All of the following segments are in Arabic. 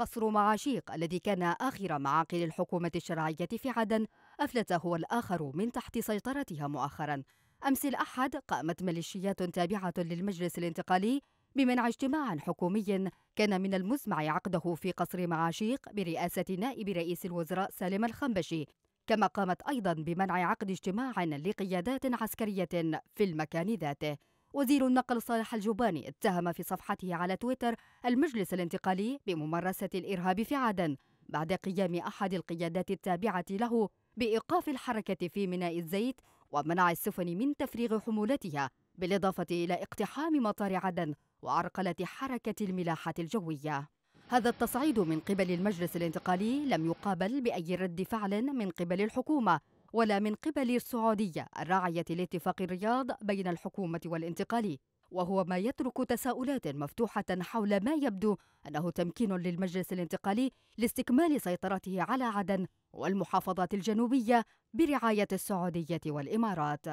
قصر معاشيق الذي كان آخر معاقل الحكومة الشرعية في عدن أفلت هو الآخر من تحت سيطرتها مؤخرا أمس الأحد قامت ميليشيات تابعة للمجلس الانتقالي بمنع اجتماع حكومي كان من المزمع عقده في قصر معاشيق برئاسة نائب رئيس الوزراء سالم الخنبشي كما قامت أيضا بمنع عقد اجتماع لقيادات عسكرية في المكان ذاته وزير النقل صالح الجباني اتهم في صفحته على تويتر المجلس الانتقالي بممارسة الإرهاب في عدن بعد قيام أحد القيادات التابعة له بإيقاف الحركة في ميناء الزيت ومنع السفن من تفريغ حمولتها بالإضافة إلى اقتحام مطار عدن وعرقلة حركة الملاحة الجوية هذا التصعيد من قبل المجلس الانتقالي لم يقابل بأي رد فعل من قبل الحكومة ولا من قبل السعودية الراعية لاتفاق الرياض بين الحكومة والانتقالي وهو ما يترك تساؤلات مفتوحة حول ما يبدو أنه تمكين للمجلس الانتقالي لاستكمال سيطرته على عدن والمحافظات الجنوبية برعاية السعودية والإمارات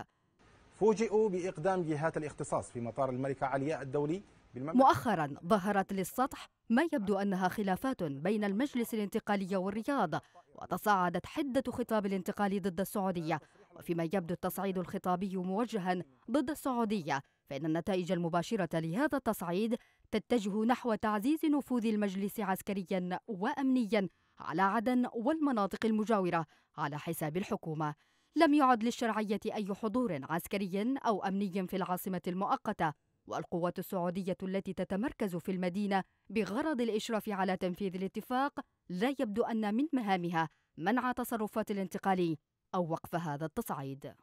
فوجئوا بإقدام جهات الاختصاص في مطار الملكة علياء الدولي مؤخرا ظهرت للسطح ما يبدو أنها خلافات بين المجلس الانتقالي والرياض وتصاعدت حدة خطاب الانتقال ضد السعودية وفيما يبدو التصعيد الخطابي موجها ضد السعودية فإن النتائج المباشرة لهذا التصعيد تتجه نحو تعزيز نفوذ المجلس عسكريا وأمنيا على عدن والمناطق المجاورة على حساب الحكومة لم يعد للشرعية أي حضور عسكري أو أمني في العاصمة المؤقتة والقوات السعودية التي تتمركز في المدينة بغرض الإشراف على تنفيذ الاتفاق لا يبدو أن من مهامها منع تصرفات الانتقالي أو وقف هذا التصعيد